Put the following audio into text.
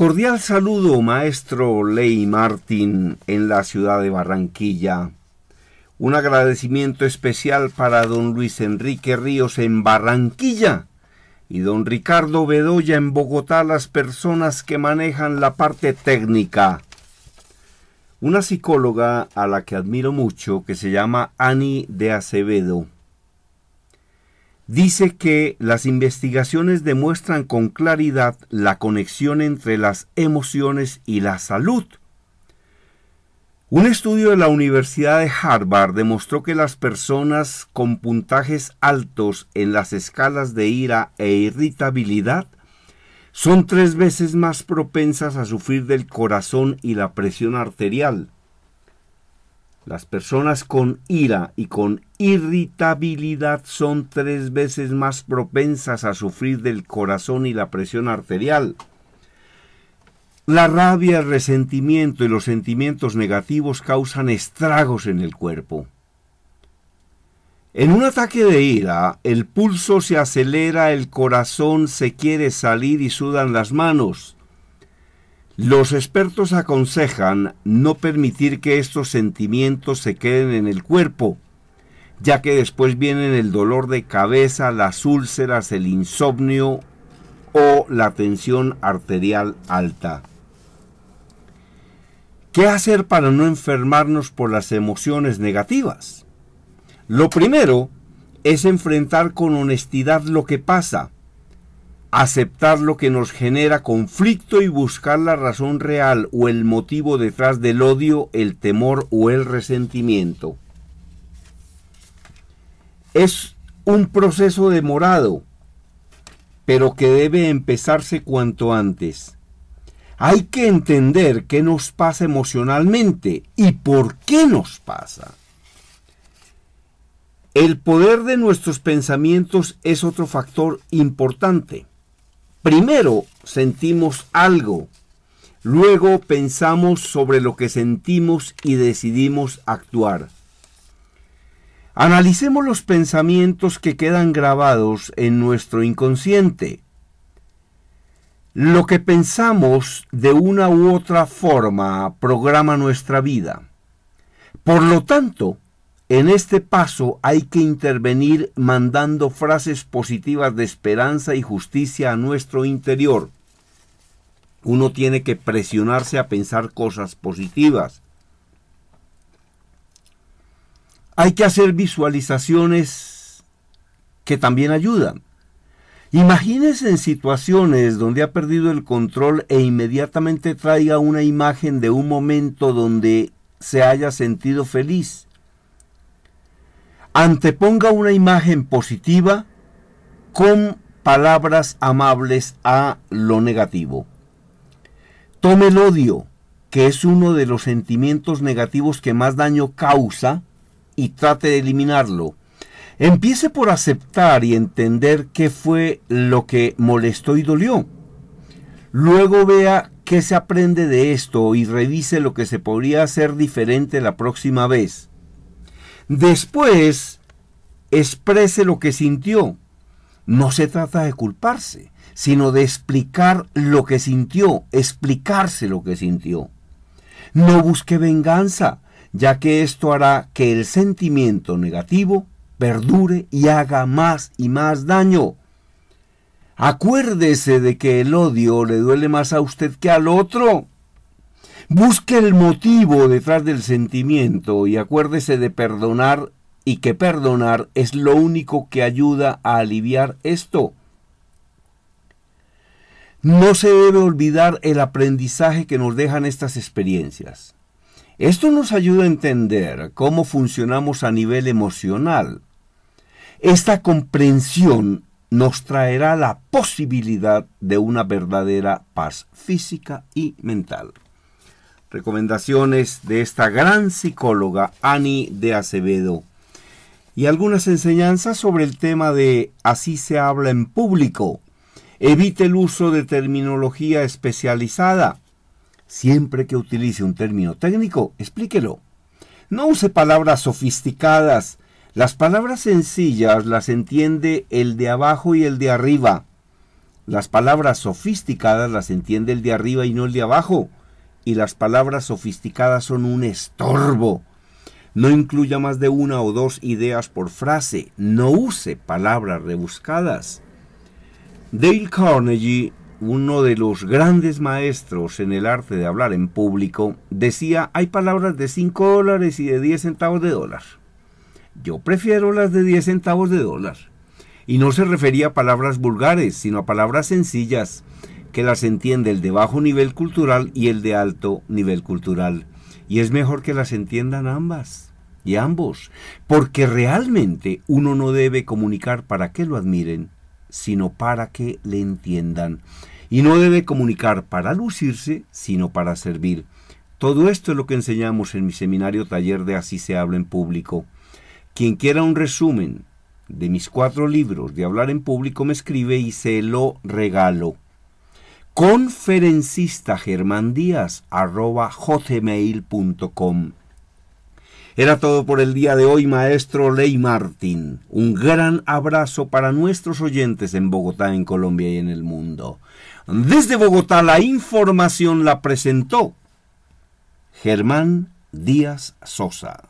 Cordial saludo, maestro Ley Martín, en la ciudad de Barranquilla. Un agradecimiento especial para don Luis Enrique Ríos en Barranquilla y don Ricardo Bedoya en Bogotá, las personas que manejan la parte técnica. Una psicóloga a la que admiro mucho, que se llama Ani de Acevedo, dice que las investigaciones demuestran con claridad la conexión entre las emociones y la salud. Un estudio de la Universidad de Harvard demostró que las personas con puntajes altos en las escalas de ira e irritabilidad son tres veces más propensas a sufrir del corazón y la presión arterial. Las personas con ira y con irritabilidad son tres veces más propensas a sufrir del corazón y la presión arterial. La rabia, el resentimiento y los sentimientos negativos causan estragos en el cuerpo. En un ataque de ira, el pulso se acelera, el corazón se quiere salir y sudan las manos. Los expertos aconsejan no permitir que estos sentimientos se queden en el cuerpo, ya que después vienen el dolor de cabeza, las úlceras, el insomnio o la tensión arterial alta. ¿Qué hacer para no enfermarnos por las emociones negativas? Lo primero es enfrentar con honestidad lo que pasa aceptar lo que nos genera conflicto y buscar la razón real o el motivo detrás del odio, el temor o el resentimiento. Es un proceso demorado, pero que debe empezarse cuanto antes. Hay que entender qué nos pasa emocionalmente y por qué nos pasa. El poder de nuestros pensamientos es otro factor importante Primero sentimos algo, luego pensamos sobre lo que sentimos y decidimos actuar. Analicemos los pensamientos que quedan grabados en nuestro inconsciente. Lo que pensamos de una u otra forma programa nuestra vida. Por lo tanto, en este paso hay que intervenir mandando frases positivas de esperanza y justicia a nuestro interior. Uno tiene que presionarse a pensar cosas positivas. Hay que hacer visualizaciones que también ayudan. Imagínese en situaciones donde ha perdido el control e inmediatamente traiga una imagen de un momento donde se haya sentido feliz anteponga una imagen positiva con palabras amables a lo negativo. Tome el odio, que es uno de los sentimientos negativos que más daño causa, y trate de eliminarlo. Empiece por aceptar y entender qué fue lo que molestó y dolió. Luego vea qué se aprende de esto y revise lo que se podría hacer diferente la próxima vez. Después, exprese lo que sintió. No se trata de culparse, sino de explicar lo que sintió, explicarse lo que sintió. No busque venganza, ya que esto hará que el sentimiento negativo perdure y haga más y más daño. Acuérdese de que el odio le duele más a usted que al otro. Busque el motivo detrás del sentimiento y acuérdese de perdonar y que perdonar es lo único que ayuda a aliviar esto. No se debe olvidar el aprendizaje que nos dejan estas experiencias. Esto nos ayuda a entender cómo funcionamos a nivel emocional. Esta comprensión nos traerá la posibilidad de una verdadera paz física y mental recomendaciones de esta gran psicóloga Ani de Acevedo y algunas enseñanzas sobre el tema de así se habla en público. Evite el uso de terminología especializada. Siempre que utilice un término técnico, explíquelo. No use palabras sofisticadas. Las palabras sencillas las entiende el de abajo y el de arriba. Las palabras sofisticadas las entiende el de arriba y no el de abajo y las palabras sofisticadas son un estorbo. No incluya más de una o dos ideas por frase. No use palabras rebuscadas. Dale Carnegie, uno de los grandes maestros en el arte de hablar en público, decía, hay palabras de 5 dólares y de 10 centavos de dólar. Yo prefiero las de 10 centavos de dólar. Y no se refería a palabras vulgares, sino a palabras sencillas, que las entiende el de bajo nivel cultural y el de alto nivel cultural. Y es mejor que las entiendan ambas y ambos, porque realmente uno no debe comunicar para que lo admiren, sino para que le entiendan. Y no debe comunicar para lucirse, sino para servir. Todo esto es lo que enseñamos en mi seminario taller de Así se habla en público. Quien quiera un resumen de mis cuatro libros de hablar en público me escribe y se lo regalo conferencista Germán Díaz, arroba Era todo por el día de hoy, maestro Ley Martín. Un gran abrazo para nuestros oyentes en Bogotá, en Colombia y en el mundo. Desde Bogotá la información la presentó Germán Díaz Sosa.